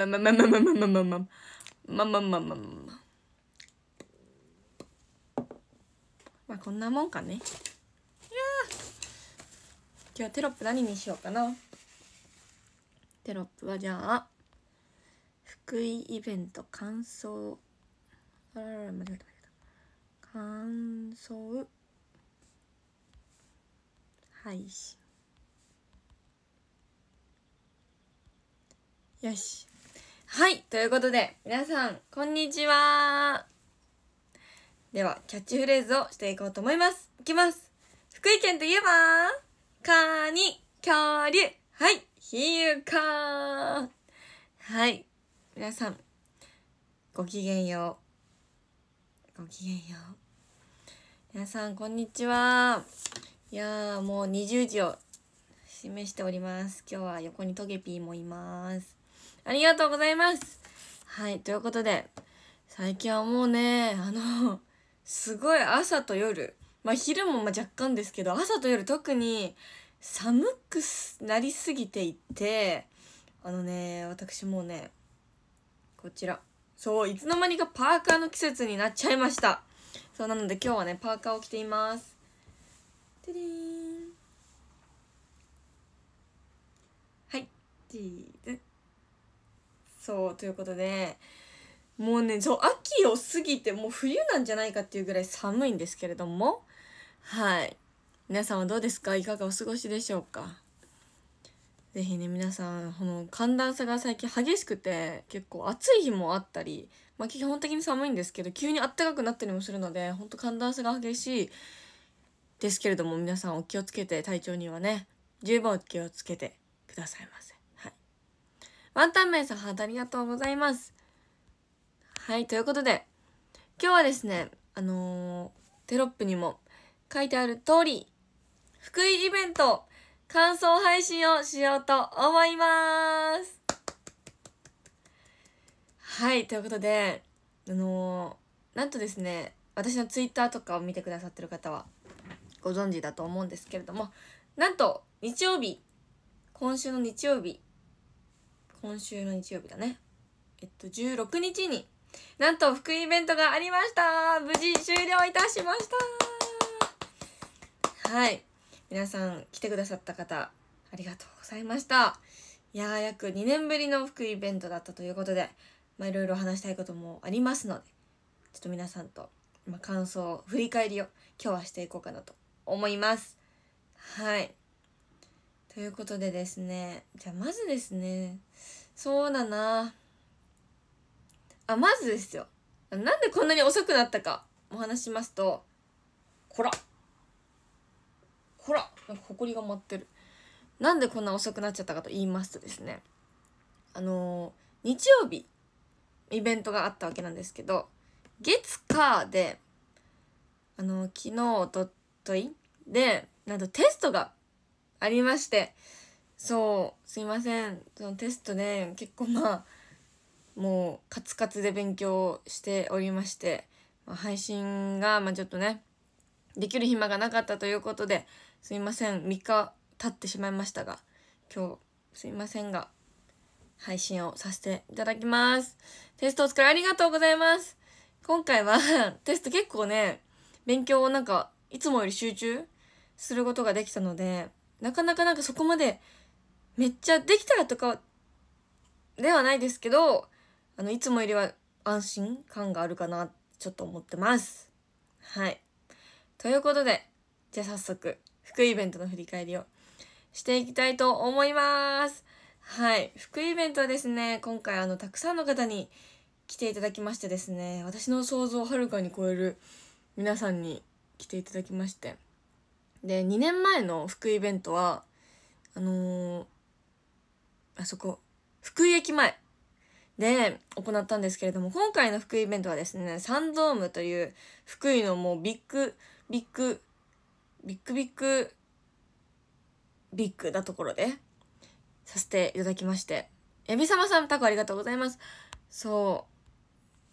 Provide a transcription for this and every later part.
ままままままままままままままあこんなもんかねいや今日テロップ何にしようかなテロップはじゃあ福井イベント感想あらら間違えた間違えた感想配信よしはい、ということで、皆さん、こんにちは。では、キャッチフレーズをしていこうと思います。いきます。福井県といえば、カニ、恐竜、はい、ひゆかはい、皆さん、ごきげんよう。ごきげんよう。皆さん、こんにちは。いやー、もう20時を示しております。今日は横にトゲピーもいます。ありがとうございます。はい、ということで、最近はもうね、あの、すごい朝と夜、まあ昼もま若干ですけど、朝と夜特に寒くなりすぎていて、あのね、私もうね、こちら。そう、いつの間にかパーカーの季節になっちゃいました。そう、なので今日はね、パーカーを着ています。てりーん。はい、チーズ。そうということでもうねそう秋を過ぎてもう冬なんじゃないかっていうぐらい寒いんですけれどもはい皆さんはどうですかいかがお過ごしでしょうか是非ね皆さんこの寒暖差が最近激しくて結構暑い日もあったり、まあ、基本的に寒いんですけど急にあったかくなったりもするので本当寒暖差が激しいですけれども皆さんお気をつけて体調にはね十分お気をつけてくださいませ。ワンタンメンさん、ハートありがとうございます。はい、ということで、今日はですね、あのー、テロップにも書いてある通り、福井イベント、感想配信をしようと思います。はい、ということで、あのー、なんとですね、私のツイッターとかを見てくださってる方はご存知だと思うんですけれども、なんと日曜日、今週の日曜日今週の日曜日だねえっと16日になんと福井イベントがありました無事終了いたしましたはい皆さん来てくださった方ありがとうございましたいや約2年ぶりの福井イベントだったということでまあいろいろ話したいこともありますのでちょっと皆さんと、まあ、感想振り返りを今日はしていこうかなと思いますはいということでですねじゃあまずですねそうだなあまずですよなんでこんなに遅くなったかお話しますとこらこらなんかが舞ってるなんでこんな遅くなっちゃったかと言いますとですねあのー、日曜日イベントがあったわけなんですけど月火であのー、昨日おとといでなんとテストがありましてそうすいませんそのテストで結構まあもうカツカツで勉強しておりまして、まあ、配信がまあちょっとねできる暇がなかったということですいません3日経ってしまいましたが今日すいませんが配信をさせていただきますテストお疲れありがとうございます今回は テスト結構ね勉強をなんかいつもより集中することができたのでなかなかなんかそこまでめっちゃできたらとかではないですけどあのいつもよりは安心感があるかなちょっと思ってます。はい。ということでじゃあ早速福イベントの振り返りをしていきたいと思います。はい。福イベントはですね、今回あの、たくさんの方に来ていただきましてですね、私の想像をはるかに超える皆さんに来ていただきまして。で、2年前の福イベントは、あのー、あそこ、福井駅前で行ったんですけれども、今回の福井イベントはですね、サンドームという福井のもうビッグ、ビッグ、ビッグビッグ、ビッグなところでさせていただきまして。やびさまさん、タコありがとうございます。そ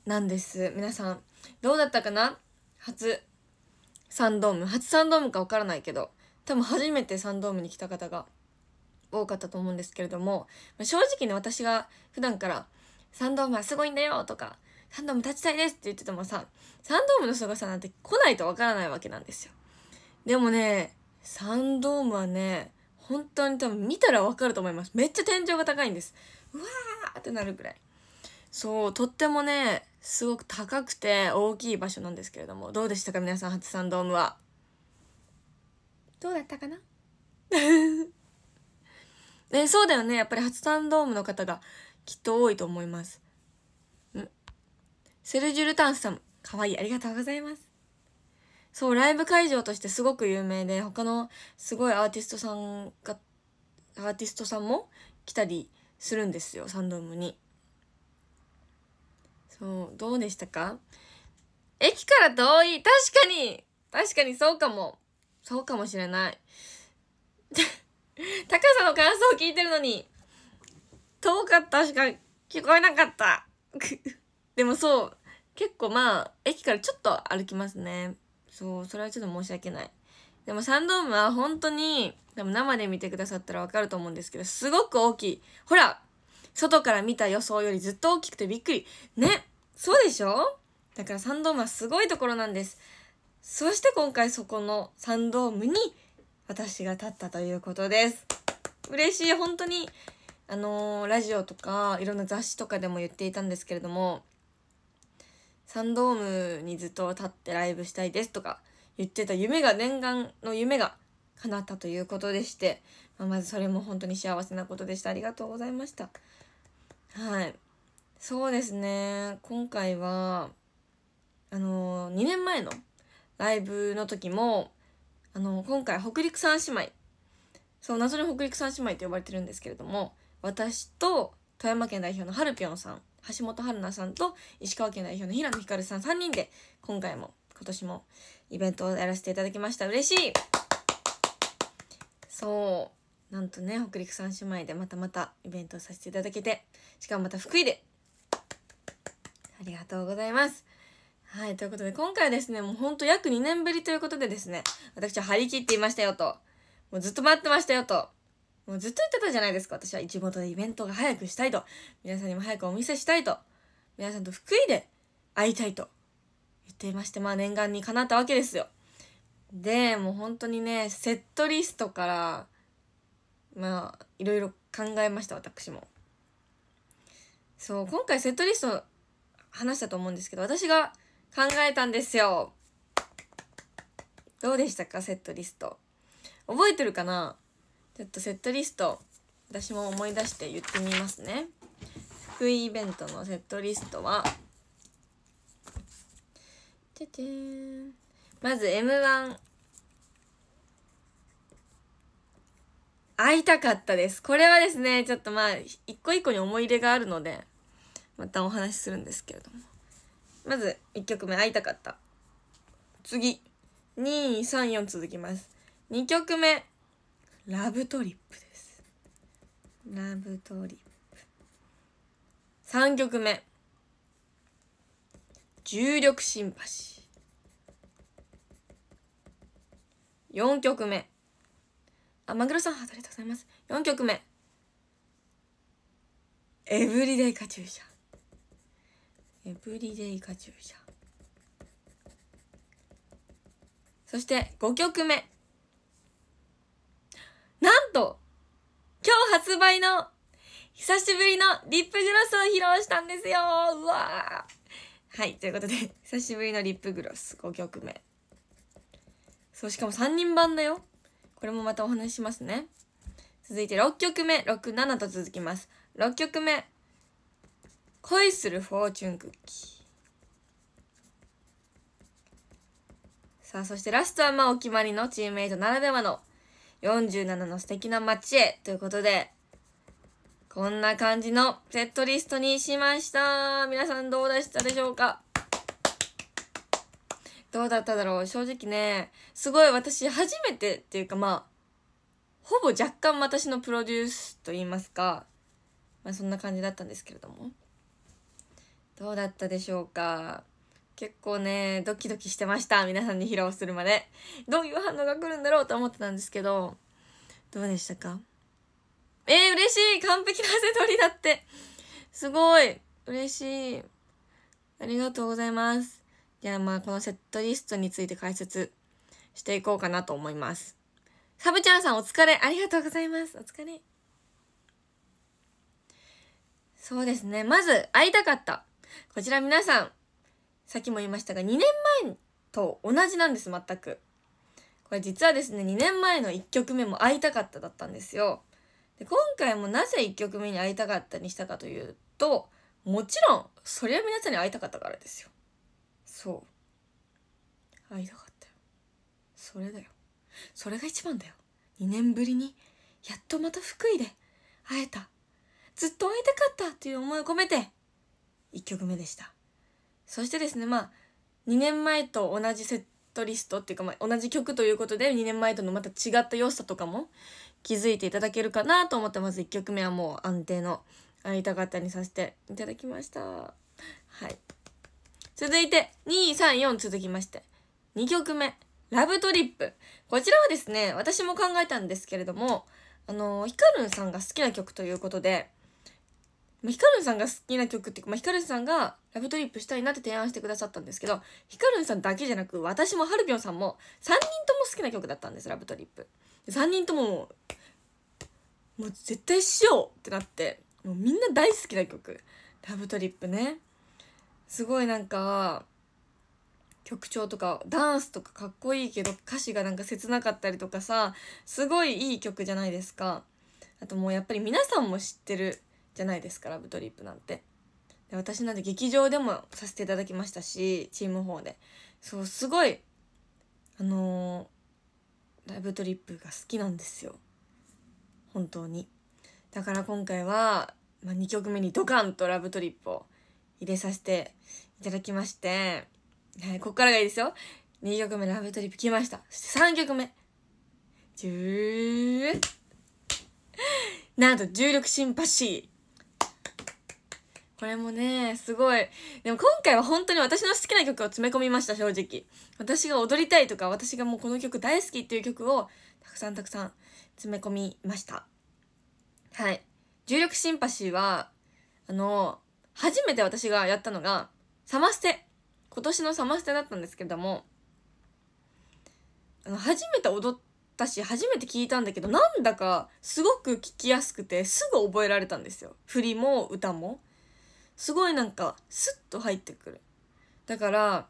う、なんです。皆さん、どうだったかな初サンドーム。初サンドームかわからないけど、多分初めてサンドームに来た方が多かったと思うんですけれども、まあ、正直ね私が普段から「サンドームはすごいんだよ」とか「サンドーム立ちたいです」って言っててもさサンドームの凄さなんて来ないとわからないわけなんですよ。でもねサンドームはね本当に多分見たらわかると思いますめっちゃ天井が高いんですうわーってなるぐらいそうとってもねすごく高くて大きい場所なんですけれどもどうでしたか皆さん初サンドームはどうだったかな えそうだよね。やっぱり初タンドームの方がきっと多いと思います。んセルジュ・ルタンスさん、かわいい。ありがとうございます。そう、ライブ会場としてすごく有名で、他のすごいアーティストさんが、アーティストさんも来たりするんですよ、サンドームに。そう、どうでしたか駅から遠い確かに確かにそうかもそうかもしれない 高さの感想を聞いてるのに、遠かったしか聞こえなかった。でもそう、結構まあ、駅からちょっと歩きますね。そう、それはちょっと申し訳ない。でもサンドームは本当に、でも生で見てくださったらわかると思うんですけど、すごく大きい。ほら外から見た予想よりずっと大きくてびっくり。ねそうでしょだからサンドームはすごいところなんです。そして今回そこのサンドームに私が立ったということです。嬉しい。本当に、あのー、ラジオとか、いろんな雑誌とかでも言っていたんですけれども、サンドームにずっと立ってライブしたいですとか言ってた夢が、念願の夢が叶ったということでして、まあ、まずそれも本当に幸せなことでした。ありがとうございました。はい。そうですね。今回は、あのー、2年前のライブの時も、あの今回北陸三姉妹そう謎に北陸三姉妹と呼ばれてるんですけれども私と富山県代表のはるぴょんさん橋本春奈さんと石川県代表の平野ひかるさん3人で今回も今年もイベントをやらせていただきました嬉しいそうなんとね北陸三姉妹でまたまたイベントをさせていただけてしかもまた福井でありがとうございますはい、ということで今回はですね、もうほんと約2年ぶりということでですね、私は張り切っていましたよと、もうずっと待ってましたよと、もうずっと言ってたじゃないですか、私は地元でイベントが早くしたいと、皆さんにも早くお見せしたいと、皆さんと福井で会いたいと言っていまして、まあ念願にかなったわけですよ。で、もう本当にね、セットリストから、まあ、いろいろ考えました、私も。そう、今回セットリスト話したと思うんですけど、私が考えたんですよ。どうでしたかセットリスト。覚えてるかなちょっとセットリスト、私も思い出して言ってみますね。福井イベントのセットリストは、ててん。まず M1。会いたかったです。これはですね、ちょっとまあ、一個一個に思い入れがあるので、またお話しするんですけれども。まず1曲目会いたかった。次、234続きます。2曲目、ラブトリップです。ラブトリップ。3曲目、重力シンパシー4曲目、あ、マグロさん、ありがとうございます。4曲目、エブリデイカチューシャ。エブリデイカチューシャそして5曲目なんと今日発売の久しぶりのリップグロスを披露したんですようわーはいということで久しぶりのリップグロス5曲目そうしかも3人版だよこれもまたお話ししますね続いて6曲目67と続きます6曲目恋するフォーチュンクッキーさあそしてラストはまあお決まりのチームメイトならではの47の素敵な街へということでこんな感じのセットリストにしました皆さんどうでしたでしょうかどうだっただろう正直ねすごい私初めてっていうかまあほぼ若干私のプロデュースと言いますか、まあ、そんな感じだったんですけれどもどうだったでしょうか結構ねドキドキしてました皆さんに披露するまでどういう反応が来るんだろうと思ってたんですけどどうでしたかえー、嬉しい完璧な汗取りだってすごい嬉しいありがとうございますじゃあまあこのセットリストについて解説していこうかなと思いますサブちゃんさんお疲れありがとうございますお疲れそうですねまず会いたかったこちら皆さん、さっきも言いましたが、2年前と同じなんです、全く。これ実はですね、2年前の1曲目も会いたかっただったんですよ。で今回もなぜ1曲目に会いたかったにしたかというと、もちろん、そりゃ皆さんに会いたかったからですよ。そう。会いたかったよ。それだよ。それが一番だよ。2年ぶりに、やっとまた福井で会えた。ずっと会いたかったという思いを込めて、1曲目でしたそしてですねまあ2年前と同じセットリストっていうか、まあ、同じ曲ということで2年前とのまた違った良さとかも気づいていただけるかなと思ってまず1曲目はもう安定の会いたかったにさせていただきましたはい続いて234続きまして2曲目「ラブトリップ」こちらはですね私も考えたんですけれどもあのひかるんさんが好きな曲ということでまあ、ヒカルンさんが好きな曲っていうか、まあ、ヒカルンさんがラブトリップしたいなって提案してくださったんですけど、ヒカルンさんだけじゃなく、私もハルビョンさんも3人とも好きな曲だったんです、ラブトリップ。3人とももう、もう絶対しようってなって、もうみんな大好きな曲。ラブトリップね。すごいなんか、曲調とかダンスとかかっこいいけど歌詞がなんか切なかったりとかさすごいいい曲じゃないですかあともうやっぱり皆さんも知ってるじゃないですかラブトリップなんて。で私なんて劇場でもさせていただきましたしチーム4でそうすごいあのー、ラブトリップが好きなんですよ本当にだから今回は、まあ、2曲目にドカンとラブトリップを入れさせていただきまして、はい、こっからがいいですよ2曲目ラブトリップ来ましたそして3曲目ジューなんと重力シンパシーこれもね、すごい。でも今回は本当に私の好きな曲を詰め込みました、正直。私が踊りたいとか、私がもうこの曲大好きっていう曲を、たくさんたくさん詰め込みました。はい。重力シンパシーは、あの、初めて私がやったのが、サマステ。今年のサマステだったんですけども、あの、初めて踊ったし、初めて聞いたんだけど、なんだかすごく聞きやすくて、すぐ覚えられたんですよ。振りも歌も。すごいなんかスッと入ってくるだから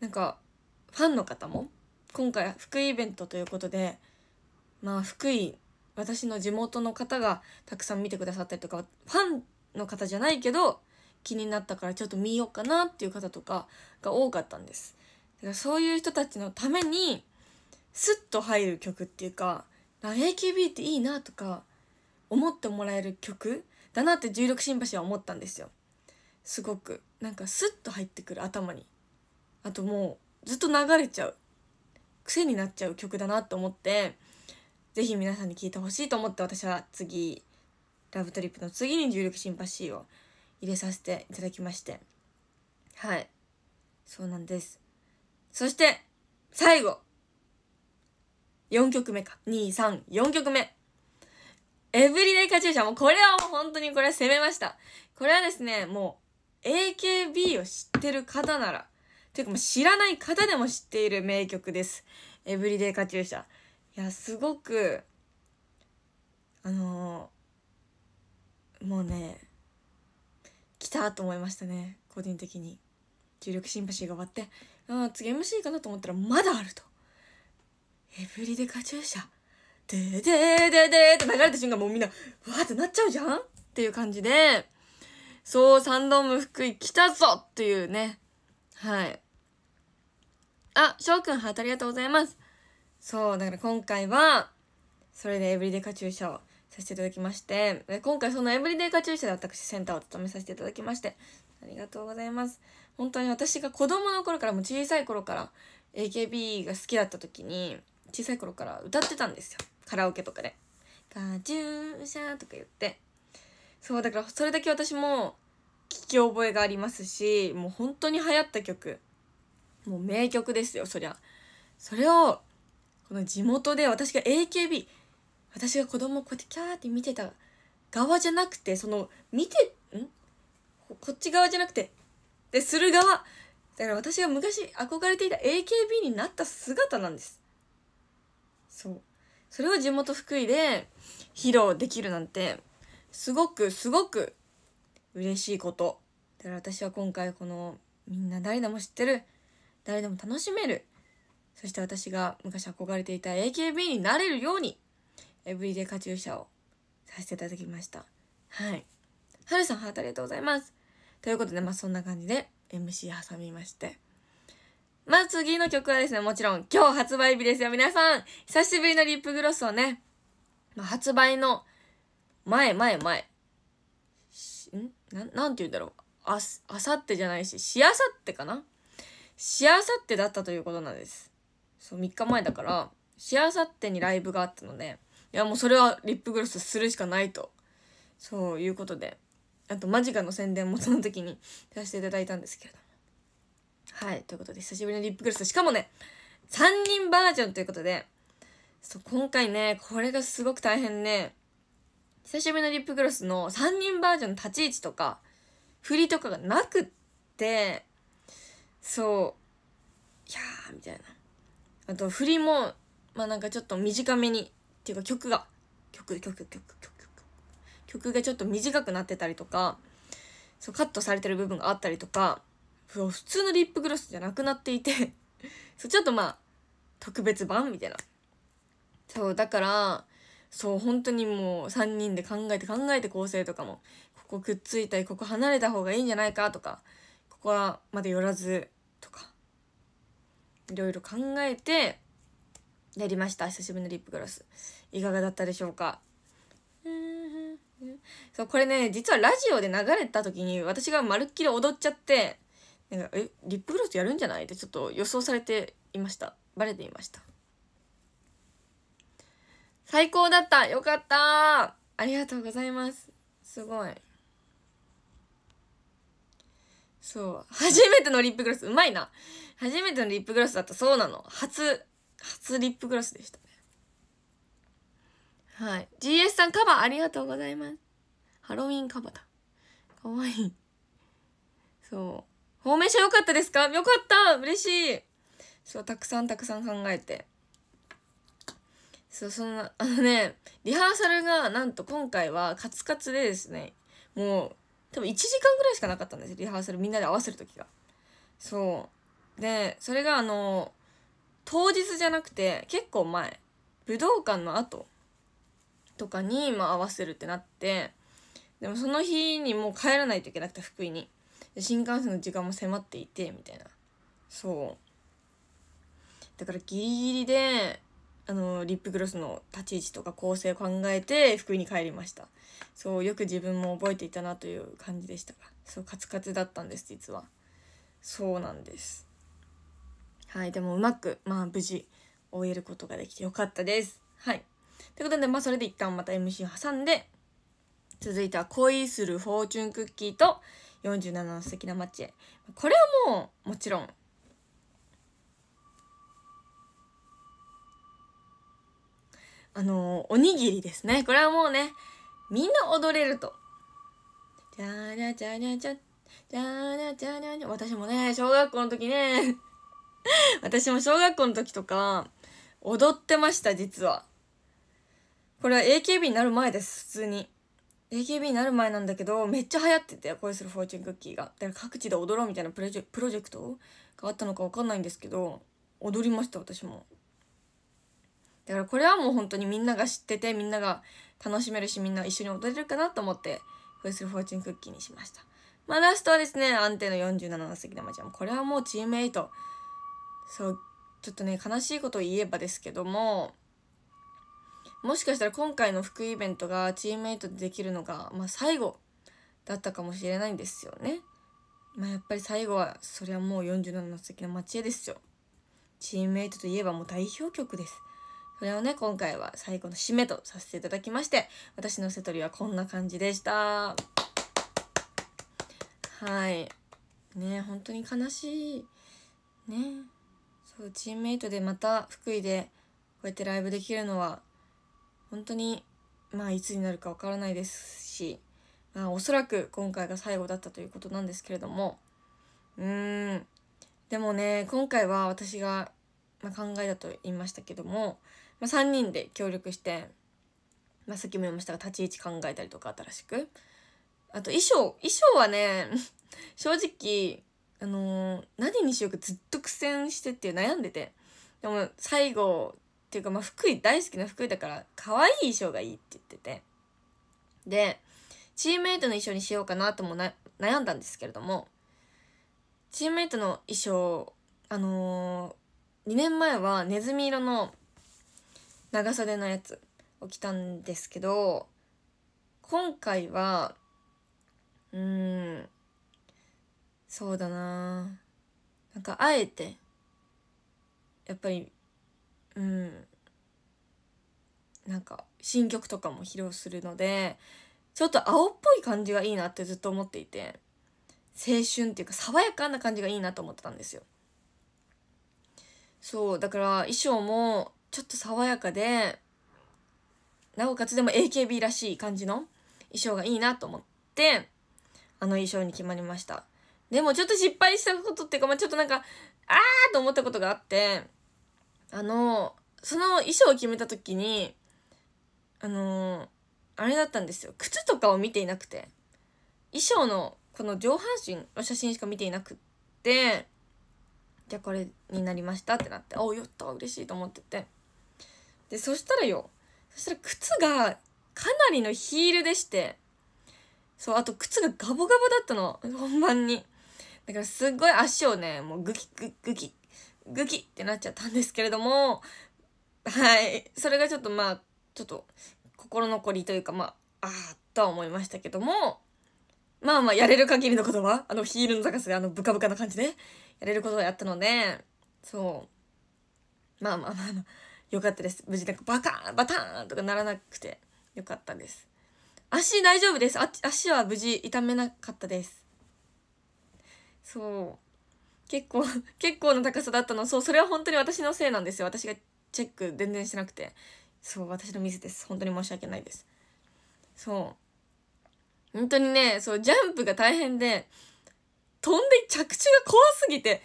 なんかファンの方も今回福井イベントということでまあ福井私の地元の方がたくさん見てくださったりとかファンの方じゃないけど気になったからちょっと見ようかなっていう方とかが多かったんですだからそういう人たちのためにスッと入る曲っていうか AKB っていいなとか思ってもらえる曲だなって16新橋は思ったんですよすごくなんかスッと入ってくる頭にあともうずっと流れちゃう癖になっちゃう曲だなと思って是非皆さんに聴いてほしいと思って私は次「ラブトリップ」の次に「重力シンパシー」を入れさせていただきましてはいそうなんですそして最後4曲目か234曲目エブリデイカチューシャもうこれはもう本当にこれは攻めましたこれはですねも AKB を知ってる方なら、というかもう知らない方でも知っている名曲です。エブリデイカチューシャ。いや、すごく、あのー、もうね、来たと思いましたね。個人的に。重力シンパシーが終わって、うん、次 MC かなと思ったらまだあると。エブリデイカチューシャ。ででででって流れた瞬間もうみんな、わーってなっちゃうじゃんっていう感じで、そうサンドーム福井来たぞっていうねはいあ翔くんハートありがとうございますそうだから今回はそれでエブリデイカチューシャをさせていただきまして今回そのエブリデイカチューシャで私センターを務めさせていただきましてありがとうございます本当に私が子供の頃からもう小さい頃から AKB が好きだった時に小さい頃から歌ってたんですよカラオケとかで「カチューシャ」とか言ってそうだからそれだけ私も聞き覚えがありますしもう本当に流行った曲もう名曲ですよそりゃそれをこの地元で私が AKB 私が子供をこうやってキャーって見てた側じゃなくてその見てんこっち側じゃなくてでする側だから私が昔憧れていた AKB になった姿なんですそうそれを地元福井で披露できるなんてすごくすごく嬉しいことだから私は今回このみんな誰でも知ってる誰でも楽しめるそして私が昔憧れていた AKB になれるようにエブリデイカチューシャをさせていただきましたはいはるさんハートありがとうございますということでまあそんな感じで MC 挟みましてまず次の曲はですねもちろん今日発売日ですよ皆さん久しぶりのリップグロスをね、まあ、発売の前前前。んななんて言うんだろう。あ、あさってじゃないし、しあさってかなしあさってだったということなんです。そう、3日前だから、しあさってにライブがあったので、いやもうそれはリップグロスするしかないと。そういうことで。あと、間近の宣伝もその時にさせていただいたんですけれども。はい、ということで、久しぶりのリップグロス。しかもね、3人バージョンということで、そう、今回ね、これがすごく大変ね。久しぶりのリップグロスの3人バージョンの立ち位置とか、振りとかがなくって、そう、いやー、みたいな。あと、振りも、まあなんかちょっと短めに、っていうか曲が、曲、曲、曲、曲、曲、曲がちょっと短くなってたりとか、そう、カットされてる部分があったりとか、普通のリップグロスじゃなくなっていて そう、ちょっとまあ、特別版みたいな。そう、だから、そう本当にもう3人で考えて考えて構成とかもここくっついたりここ離れた方がいいんじゃないかとかここはまだ寄らずとかいろいろ考えてやりました久しぶりのリップグロスいかがだったでしょうかそうこれね実はラジオで流れた時に私がまるっきり踊っちゃってなんかえリップグロスやるんじゃないってちょっと予想されていましたバレていました最高だったよかったありがとうございますすごい。そう。初めてのリップグロス。うまいな。初めてのリップグロスだった。そうなの。初、初リップグロスでしたね。はい。GS さんカバーありがとうございます。ハロウィンカバーだ。かわいい。そう。フォーメーション良かったですかよかった嬉しいそう、たくさんたくさん考えて。そうそのあのねリハーサルがなんと今回はカツカツでですねもう多分1時間ぐらいしかなかったんですリハーサルみんなで合わせる時がそうでそれがあの当日じゃなくて結構前武道館の後とかに、まあ、合わせるってなってでもその日にもう帰らないといけなくて福井に新幹線の時間も迫っていてみたいなそうだからギリギリであのリップグロスの立ち位置とか構成を考えて福井に帰りましたそうよく自分も覚えていたなという感じでしたがそうカツカツだったんです実はそうなんですはいでもうまくまあ無事終えることができてよかったですはいということでまあそれで一旦また MC 挟んで続いては恋するフォーチュンクッキーと47の素敵な街へこれはもうもちろんあのおにぎりですねこれはもうねみんな踊れるとじゃゃじゃゃじゃじゃゃじゃゃゃ私もね小学校の時ね 私も小学校の時とか踊ってました実はこれは AKB になる前です普通に AKB になる前なんだけどめっちゃ流行ってて恋するフォーチュンクッキーがだから各地で踊ろうみたいなプロジェプロジェクトがあったのか分かんないんですけど踊りました私もだからこれはもう本当にみんなが知っててみんなが楽しめるしみんな一緒に踊れるかなと思って「フイスルフォーチュンクッキー」にしましたまあラストはですね安定の47の杉玉ちゃんこれはもうチーム8。イトそうちょっとね悲しいことを言えばですけどももしかしたら今回の副イベントがチームメイトでできるのが、まあ、最後だったかもしれないんですよね。まあ、やっぱり最後はそりゃもう47の席の町へですよ。チームメイトといえばもう代表曲です。それをね、今回は最後の締めとさせていただきまして、私のセトリはこんな感じでした。はい。ね本当に悲しい。ねそうチームメイトでまた福井でこうやってライブできるのは本当にまあいつになるかわからないですし、まあ、おそらく今回が最後だったということなんですけれどもうーんでもね今回は私が、まあ、考えだと言いましたけどもまあ、3人で協力して、まあ、さっきも言いましたが立ち位置考えたりとか新しくあと衣装衣装はね 正直あのー、何にしようかずっと苦戦してっていう悩んでてでも最後っていうかまあ福井大好きな福井だから可愛い衣装がいいって言っててでチームメイトの衣装にしようかなとも悩んだんですけれどもチームメイトの衣装あのー、2年前はネズミ色の長袖のやつを着たんですけど今回はうんそうだななんかあえてやっぱりうんなんか新曲とかも披露するのでちょっと青っぽい感じがいいなってずっと思っていて青春っていうか爽やかな感じがいいなと思ってたんですよそうだから衣装もちょっと爽やかでなおかつでも AKB らしい感じの衣装がいいなと思ってあの衣装に決まりましたでもちょっと失敗したことっていうか、まあ、ちょっとなんかあーと思ったことがあってあのその衣装を決めた時にあのあれだったんですよ靴とかを見ていなくて衣装のこの上半身の写真しか見ていなくってじゃあこれになりましたってなってあおやった嬉しいと思ってて。で、そしたらよ、そしたら靴がかなりのヒールでして、そう、あと靴がガボガボだったの、本番に。だからすっごい足をね、もうグキググキ、グキってなっちゃったんですけれども、はい。それがちょっとまあ、ちょっと心残りというかまあ、あっとは思いましたけども、まあまあやれる限りのことは、あのヒールの高さであのブカブカな感じで、やれることをやったので、そう。まあまあまあまあ。よかったです無事なんかバカーンバターンとかならなくてよかったです足大丈夫です足は無事痛めなかったですそう結構 結構な高さだったのそうそれは本当に私のせいなんですよ私がチェック全然しなくてそう私のミスです本当に申し訳ないですそう本当にねそうジャンプが大変で飛んで着地が怖すぎて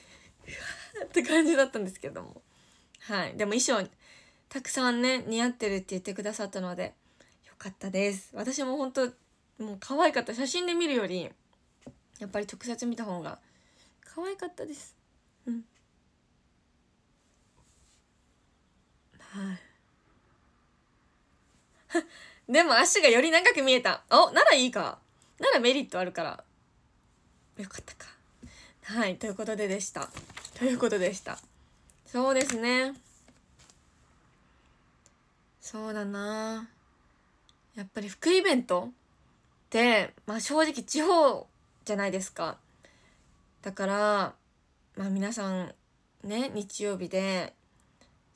って感じだったんですけどもはいでも衣装たくさんね似合ってるって言ってくださったのでよかったです私も本当もう可愛かった写真で見るよりやっぱり直接見た方が可愛かったですうんはい でも足がより長く見えたおならいいかならメリットあるからよかったかはいということででしたということでしたそうですねそうだなやっぱり福イベントってまあ正直地方じゃないですかだからまあ皆さんね日曜日で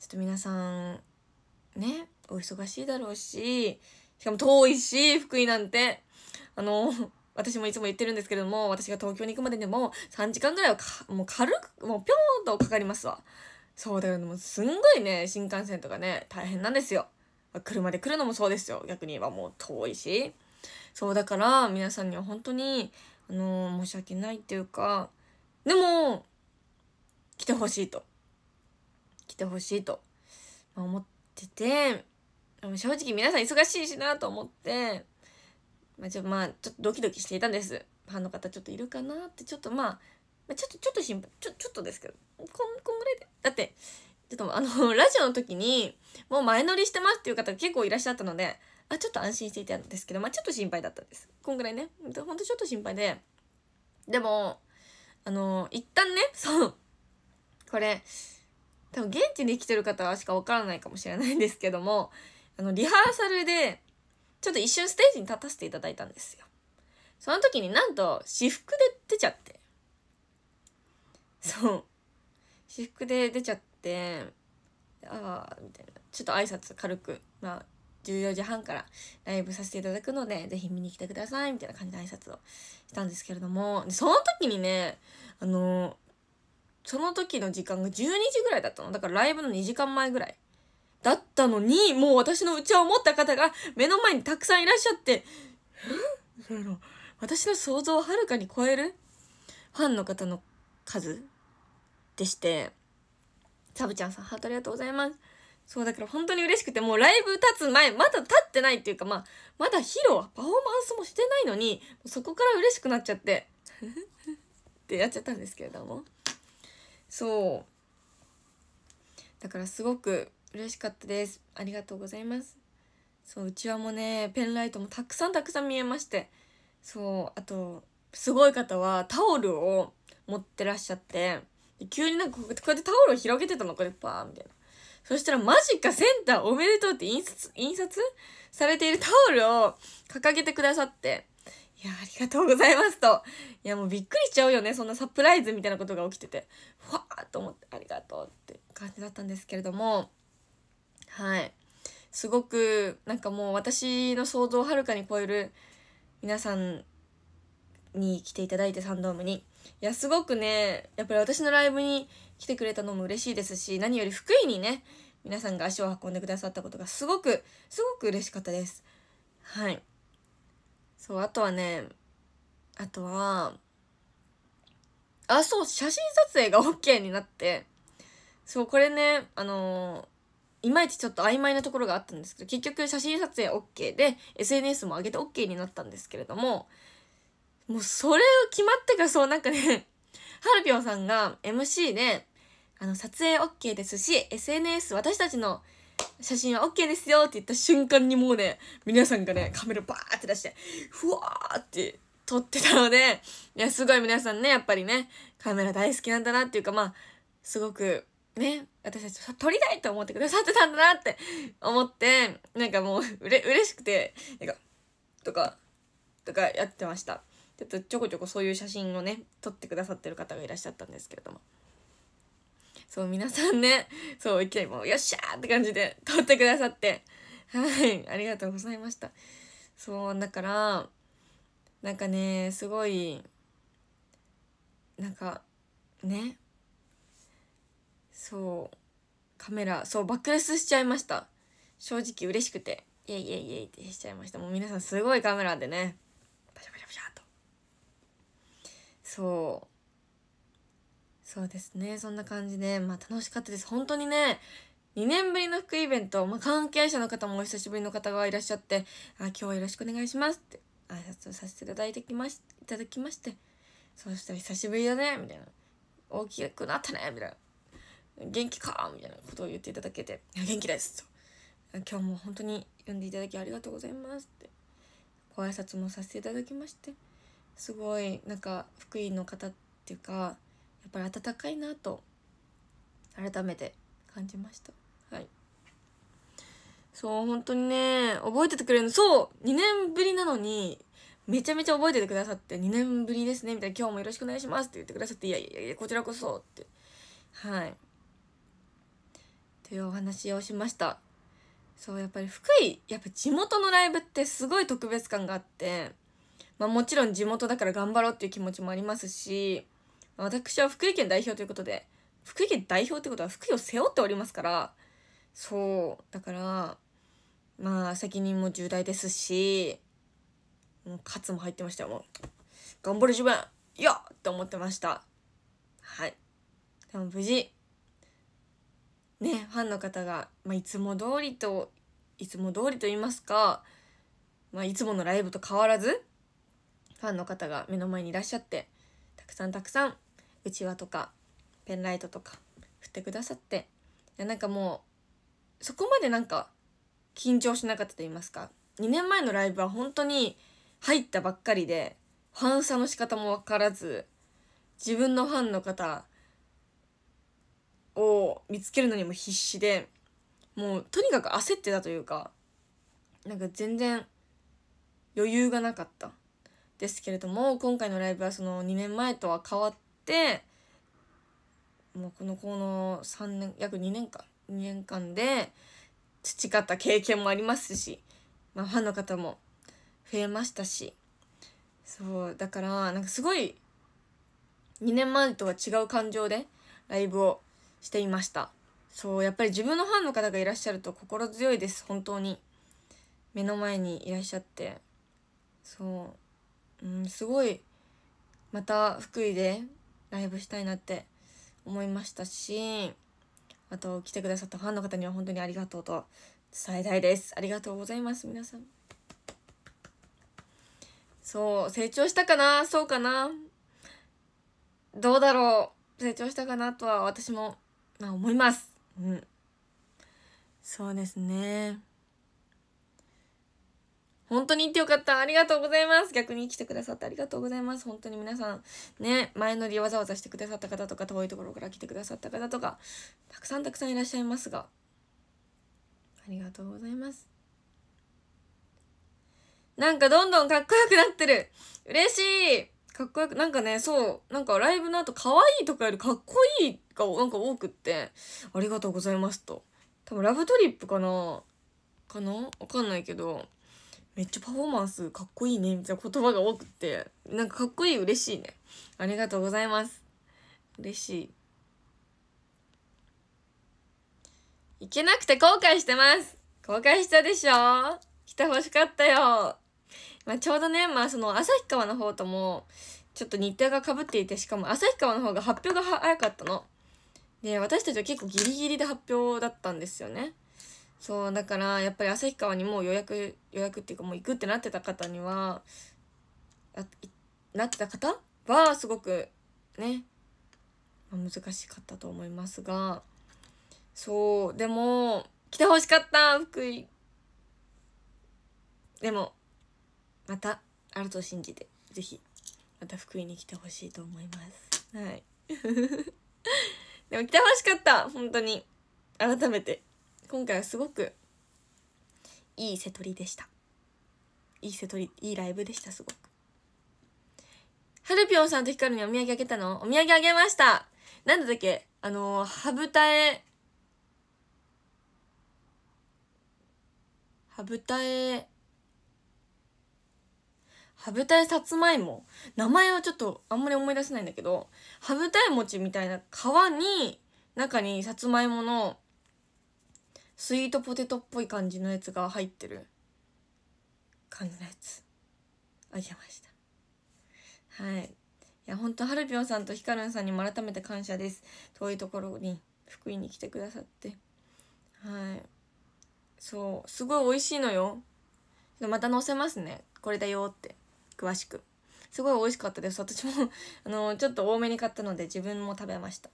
ちょっと皆さんねお忙しいだろうししかも遠いし福井なんてあの私もいつも言ってるんですけれども私が東京に行くまででも3時間ぐらいはもう軽くもうぴょんとかかりますわそうだよねもうすんごいね新幹線とかね大変なんですよ車で来るのもそうですよ逆に言えばもう遠いしそうだから皆さんには本当にあのー、申し訳ないっていうかでも来てほしいと来てほしいと思ってて正直皆さん忙しいしなと思って、まあ、ちょまあちょっとドキドキしていたんですファンの方ちょっといるかなってちょっとまあちょっとちょっと心配ちょちょっとですけどこんこんぐらいでだってちょっとあのラジオの時にもう前乗りしてますっていう方が結構いらっしゃったのであちょっと安心していたんですけどまあちょっと心配だったんですこんぐらいねほんとちょっと心配ででもあの一旦ねそうこれ多分現地に来てる方はしかわからないかもしれないんですけどもあのリハーサルでちょっと一瞬ステージに立たせていただいたんですよその時になんと私服で出ちゃってそう私服で出ちゃってってああみたいなちょっと挨拶軽くまあ14時半からライブさせていただくので、ぜひ見に来てください、みたいな感じで挨拶をしたんですけれども、その時にね、あの、その時の時間が12時ぐらいだったの。だからライブの2時間前ぐらい。だったのに、もう私のうちを持った方が目の前にたくさんいらっしゃって、その私の想像をはるかに超えるファンの方の数でして、サブちゃんさんハートありがとうございますそうだから本当に嬉しくてもうライブ立つ前まだ立ってないっていうかまあまだ披露パフォーマンスもしてないのにそこから嬉しくなっちゃって ってやっちゃったんですけれどもそうだからすごく嬉しかったですありがとうございますそううちわもねペンライトもたくさんたくさん見えましてそうあとすごい方はタオルを持ってらっしゃって急になんかこうやってタオルを広げてたのこれパーみたいなそしたらマジかセンターおめでとうって印刷印刷されているタオルを掲げてくださっていやありがとうございますといやもうびっくりしちゃうよねそんなサプライズみたいなことが起きててふわーっと思ってありがとうって感じだったんですけれどもはいすごくなんかもう私の想像をはるかに超える皆さんに来ていただいてサンドームにいやすごくねやっぱり私のライブに来てくれたのも嬉しいですし何より福井にね皆さんが足を運んでくださったことがすごくすごく嬉しかったですはいそうあとはねあとはあそう写真撮影が OK になってそうこれねあのー、いまいちちょっと曖昧なところがあったんですけど結局写真撮影 OK で SNS も上げて OK になったんですけれどももうそれを決まってからそうなんかね、ハルピョンさんが MC で、あの、撮影 OK ですし、SNS、私たちの写真は OK ですよって言った瞬間にもうね、皆さんがね、カメラバーって出して、ふわーって撮ってたので、いや、すごい皆さんね、やっぱりね、カメラ大好きなんだなっていうか、まあ、すごく、ね、私たち撮りたいと思ってくださってたんだなって思って、なんかもう、うれ、嬉しくて、なんか、とか、とかやってました。ちょっとちょこちょこそういう写真をね撮ってくださってる方がいらっしゃったんですけれどもそう皆さんね そういきなりもうよっしゃーって感じで撮ってくださってはいありがとうございましたそうだからなんかねすごいなんかねそうカメラそう爆レスしちゃいました正直嬉しくてイエイイエイイエイってしちゃいましたもう皆さんすごいカメラでねそうそうですねそんな感じでまあ楽しかったです本当にね2年ぶりの福イベント、まあ、関係者の方もお久しぶりの方がいらっしゃって「あ今日はよろしくお願いします」って挨拶をさせていただいてきましいただきましてそうしたら「久しぶりだね」みたいな「大きくなったね」みたいな「元気か」みたいなことを言っていただけて「元気です」と「今日も本当に呼んでいただきありがとうございます」ってご挨拶もさせていただきまして。すごいなんか福井の方っていうかやっぱり温かいなと改めて感じましたはいそう本当にね覚えててくれるのそう2年ぶりなのにめちゃめちゃ覚えててくださって2年ぶりですねみたいな今日もよろしくお願いしますって言ってくださっていやいやいやこちらこそってはいというお話をしましたそうやっぱり福井やっぱ地元のライブってすごい特別感があってまあ、もちろん地元だから頑張ろうっていう気持ちもありますし私は福井県代表ということで福井県代表ってことは福井を背負っておりますからそうだからまあ責任も重大ですしもう喝も入ってましたよもう頑張る自分いやて思ってましたはいでも無事ねファンの方が、まあ、いつも通りといつも通りと言いますか、まあ、いつものライブと変わらずファンの方が目の前にいらっしゃってたくさんたくさんうちわとかペンライトとか振ってくださっていやなんかもうそこまでなんか緊張しなかったと言いますか2年前のライブは本当に入ったばっかりでファンサの仕方も分からず自分のファンの方を見つけるのにも必死でもうとにかく焦ってたというかなんか全然余裕がなかったですけれども今回のライブはその2年前とは変わってもうこの子の3年約2年間2年間で培った経験もありますし、まあ、ファンの方も増えましたしそうだからなんかすごい2年前とは違う感情でライブをしていましたそうやっぱり自分のファンの方がいらっしゃると心強いです本当に目の前にいらっしゃってそううんすごいまた福井でライブしたいなって思いましたしあと来てくださったファンの方には本当にありがとうと伝えたいですありがとうございます皆さんそう成長したかなそうかなどうだろう成長したかなとは私も、まあ、思いますうんそうですね本当に行ってよかった。ありがとうございます。逆に来てくださってありがとうございます。本当に皆さん、ね、前乗りわざわざしてくださった方とか、遠いところから来てくださった方とか、たくさんたくさんいらっしゃいますが、ありがとうございます。なんかどんどんかっこよくなってる嬉しいかっこよく、なんかね、そう、なんかライブの後、可愛いとかよりかっこいいがなんか多くって、ありがとうございますと。多分ラブトリップかなかなわかんないけど、めっちゃパフォーマンスかっこいいねみたいな言葉が多くてなんかかっこいい嬉しいねありがとうございます嬉しい行けなくて後悔してます後悔したでしょ来てほしかったよまあ、ちょうどね、まあ、その旭川の方ともちょっと日程がかぶっていてしかも旭川の方が発表が早かったの。で私たちは結構ギリギリで発表だったんですよね。そうだからやっぱり旭川にもう予約予約っていうかもう行くってなってた方にはなってた方はすごくね、まあ、難しかったと思いますがそうでも来てほしかった福井でもまたあると信じてぜひまた福井に来てほしいと思いますはい でも来てほしかった本当に改めて。今回はすごくいい瀬取りでしたいい瀬取りいいライブでしたすごくはるぴょんさんとひかるにお土産あげたのお土産あげましたなんだっけあの羽二重羽二重羽二重さつまいも名前はちょっとあんまり思い出せないんだけど羽二重餅みたいな皮に中にさつまいものスイートポテトっぽい感じのやつが入ってる感じのやつあげましたはいいやほんとはるぴょんさんとひかるんさんにも改めて感謝です遠いところに福井に来てくださってはいそうすごい美味しいのよまた載せますねこれだよって詳しくすごい美味しかったです私も あのちょっと多めに買ったので自分も食べました